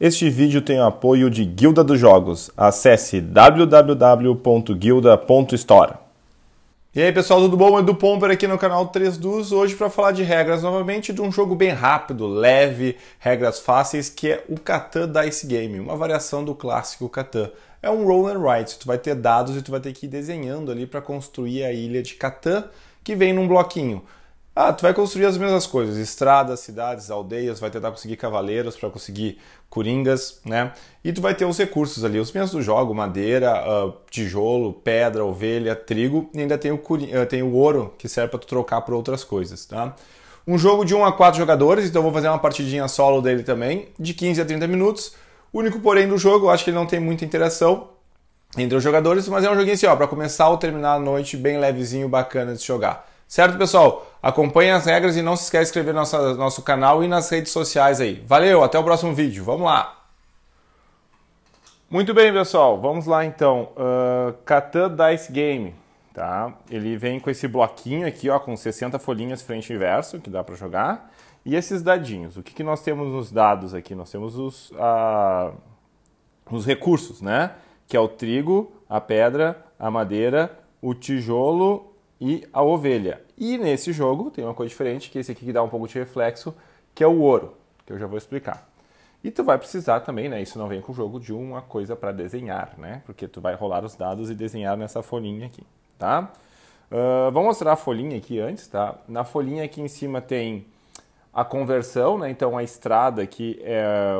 Este vídeo tem o apoio de Guilda dos Jogos. Acesse www.guilda.store. E aí pessoal, tudo bom? Edu Pomper aqui no canal 3 Dus, hoje para falar de regras novamente de um jogo bem rápido, leve, regras fáceis, que é o Catan Dice Game, uma variação do clássico Catan. É um roll and write, tu vai ter dados e tu vai ter que ir desenhando ali para construir a ilha de Catan, que vem num bloquinho. Ah, tu vai construir as mesmas coisas, estradas, cidades, aldeias, vai tentar conseguir cavaleiros para conseguir coringas, né? E tu vai ter os recursos ali, os mesmos do jogo, madeira, uh, tijolo, pedra, ovelha, trigo, e ainda tem o, uh, tem o ouro que serve para tu trocar por outras coisas, tá? Um jogo de 1 a 4 jogadores, então vou fazer uma partidinha solo dele também, de 15 a 30 minutos. O único porém do jogo, eu acho que ele não tem muita interação, entre os jogadores, mas é um joguinho assim, ó, para começar ou terminar a noite, bem levezinho, bacana de jogar. Certo, pessoal? Acompanhe as regras e não se esqueça de inscrever no nosso, nosso canal e nas redes sociais aí. Valeu, até o próximo vídeo. Vamos lá! Muito bem, pessoal. Vamos lá, então. Uh, Catan Dice Game. Tá? Ele vem com esse bloquinho aqui, ó, com 60 folhinhas frente e verso, que dá para jogar. E esses dadinhos. O que, que nós temos nos dados aqui? Nós temos os, uh, os recursos, né? Que é o trigo, a pedra, a madeira, o tijolo e a ovelha. E nesse jogo tem uma coisa diferente, que esse aqui que dá um pouco de reflexo, que é o ouro, que eu já vou explicar. E tu vai precisar também, né, isso não vem com o jogo, de uma coisa para desenhar, né? Porque tu vai rolar os dados e desenhar nessa folhinha aqui, tá? Uh, vou mostrar a folhinha aqui antes, tá? Na folhinha aqui em cima tem a conversão, né? Então a estrada aqui é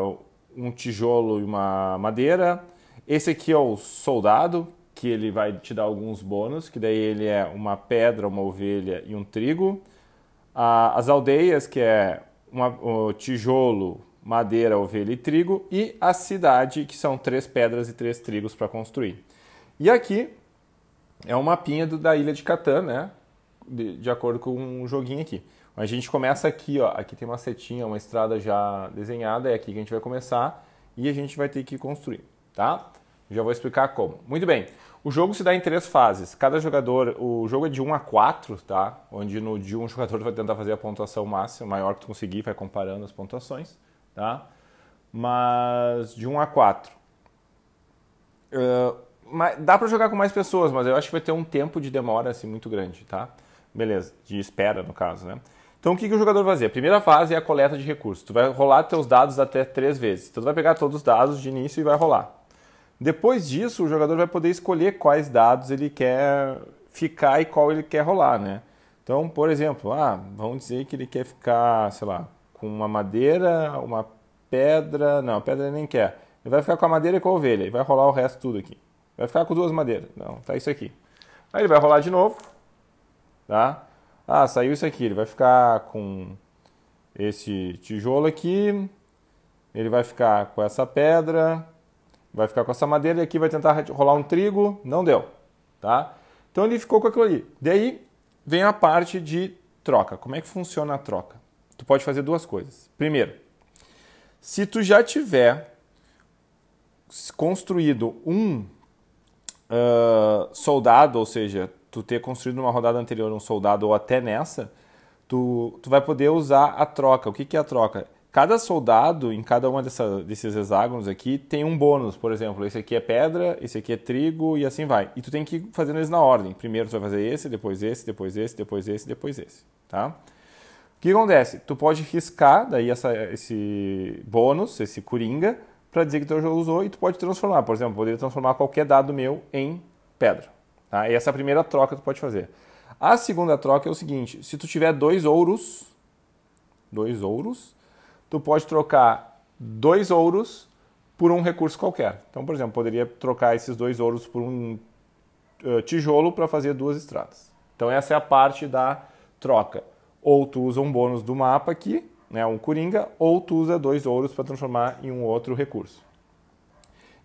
um tijolo e uma madeira. Esse aqui é o soldado, que ele vai te dar alguns bônus, que daí ele é uma pedra, uma ovelha e um trigo. As aldeias, que é uma, um tijolo, madeira, ovelha e trigo. E a cidade, que são três pedras e três trigos para construir. E aqui é um mapinha do, da ilha de Catan, né? De, de, acordo com um joguinho aqui. A gente começa aqui, ó. Aqui tem uma setinha, uma estrada já desenhada. É aqui que a gente vai começar e a gente vai ter que construir, tá? Já vou explicar como. Muito bem. O jogo se dá em três fases. Cada jogador, o jogo é de 1 a 4, tá? Onde no de 1 o jogador vai tentar fazer a pontuação máxima, maior que tu conseguir, vai comparando as pontuações, tá? Mas de 1 a 4. Uh, ah, dá para jogar com mais pessoas, mas eu acho que vai ter um tempo de demora assim muito grande, tá? Beleza, de espera no caso, né? Então o que, que o jogador vai fazer? A primeira fase é a coleta de recursos. Tu vai rolar teus dados até três vezes. Então tu vai pegar todos os dados de início e vai rolar. Depois disso, o jogador vai poder escolher quais dados ele quer ficar e qual ele quer rolar, né? Então, por exemplo, ah, vamos dizer que ele quer ficar, sei lá, com uma madeira, uma pedra, não, pedra ele nem quer. Ele vai ficar com a madeira e com a ovelha, e vai rolar o resto tudo aqui. Vai ficar com duas madeiras, não, tá isso aqui. Aí ele vai rolar de novo, tá? Ah, saiu isso aqui, ele vai ficar com esse tijolo aqui, ele vai ficar com essa pedra, vai ficar com essa madeira e aqui vai tentar rolar um trigo, não deu, tá? Então ele ficou com aquilo ali. Daí vem a parte de troca. Como é que funciona a troca? Tu pode fazer duas coisas. Primeiro, se tu já tiver construído um uh, soldado, ou seja, tu ter construído numa rodada anterior um soldado ou até nessa, tu, tu vai poder usar a troca. O que, que é a troca? Cada soldado, em cada uma dessa, desses hexágonos aqui, tem um bônus. Por exemplo, esse aqui é pedra, esse aqui é trigo e assim vai. E tu tem que ir fazendo eles na ordem. Primeiro tu vai fazer esse, depois esse, depois esse, depois esse, depois esse. Tá? O que acontece? Tu pode riscar daí essa, esse bônus, esse coringa, para dizer que tu já usou e tu pode transformar. Por exemplo, poderia transformar qualquer dado meu em pedra. Tá? E essa é a primeira troca que tu pode fazer. A segunda troca é o seguinte: se tu tiver dois ouros, dois ouros, tu pode trocar dois ouros por um recurso qualquer. Então, por exemplo, poderia trocar esses dois ouros por um eh, tijolo para fazer duas estradas. Então essa é a parte da troca. Ou tu usa um bônus do mapa aqui, né, um coringa, ou tu usa dois ouros para transformar em um outro recurso.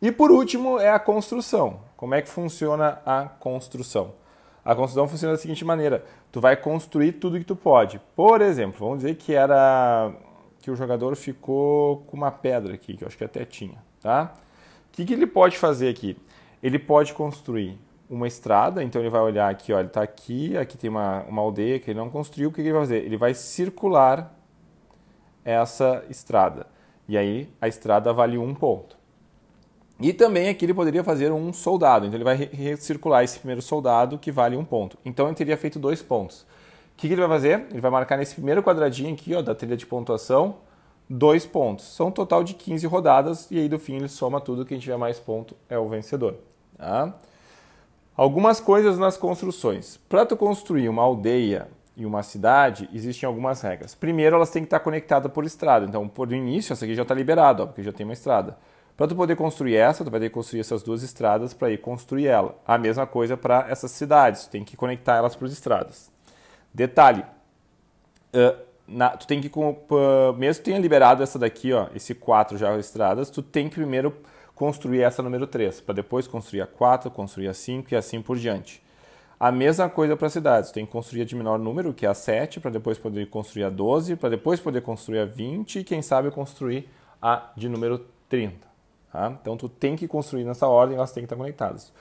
E por último é a construção. Como é que funciona a construção? A construção funciona da seguinte maneira: tu vai construir tudo que tu pode. Por exemplo, vamos dizer que era que o jogador ficou com uma pedra aqui, que eu acho que até tinha, tá? O que, que ele pode fazer aqui? Ele pode construir uma estrada, então ele vai olhar aqui, ó, ele está aqui, aqui tem uma, uma aldeia que ele não construiu, o que, que ele vai fazer? Ele vai circular essa estrada. E aí a estrada vale um ponto. E também aqui ele poderia fazer um soldado, então ele vai recircular esse primeiro soldado que vale um ponto. Então ele teria feito dois pontos. O que, que ele vai fazer? Ele vai marcar nesse primeiro quadradinho aqui ó, da trilha de pontuação dois pontos. São um total de 15 rodadas e aí do fim ele soma tudo. Quem tiver mais ponto é o vencedor. Tá? Algumas coisas nas construções. Para tu construir uma aldeia e uma cidade, existem algumas regras. Primeiro, elas têm que estar conectadas por estrada. Então, por início, essa aqui já está liberada, porque já tem uma estrada. Para tu poder construir essa, tu vai ter que construir essas duas estradas para ir construir ela. A mesma coisa para essas cidades, tu tem que conectar elas por estradas. Detalhe, uh, na, tu tem que, mesmo que tenha liberado essa daqui, ó, esse 4 já registradas, tu tem que primeiro construir essa número 3, para depois construir a 4, construir a 5 e assim por diante. A mesma coisa para cidades, tem que construir a de menor número, que é a 7, para depois poder construir a 12, para depois poder construir a 20 e quem sabe construir a de número 30. Tá? Então tu tem que construir nessa ordem, elas têm que estar conectadas.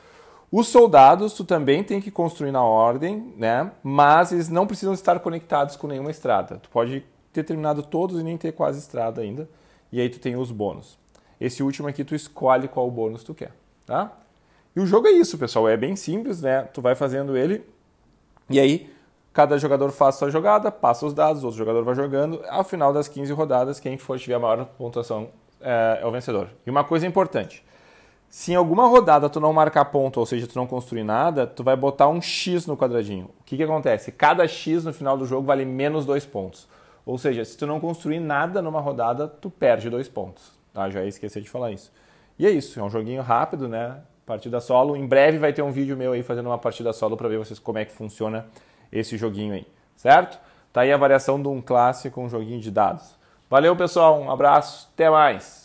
Os soldados, tu também tem que construir na ordem, né? Mas eles não precisam estar conectados com nenhuma estrada. Tu pode ter terminado todos e nem ter quase estrada ainda. E aí tu tem os bônus. Esse último aqui tu escolhe qual bônus tu quer, tá? E o jogo é isso, pessoal. É bem simples, né? Tu vai fazendo ele e aí cada jogador faz sua jogada, passa os dados, outro jogador vai jogando. Ao final das 15 rodadas, quem for tiver a maior pontuação é, é o vencedor. E uma coisa importante se em alguma rodada tu não marcar ponto, ou seja, tu não construir nada, tu vai botar um X no quadradinho. O que, que acontece? Cada X no final do jogo vale menos dois pontos. Ou seja, se tu não construir nada numa rodada, tu perde dois pontos. Tá? Já esqueci de falar isso. E é isso, é um joguinho rápido, né? Partida solo. Em breve vai ter um vídeo meu aí fazendo uma partida solo para ver vocês como é que funciona esse joguinho aí, certo? Tá aí a variação de um clássico um joguinho de dados. Valeu, pessoal, um abraço, até mais.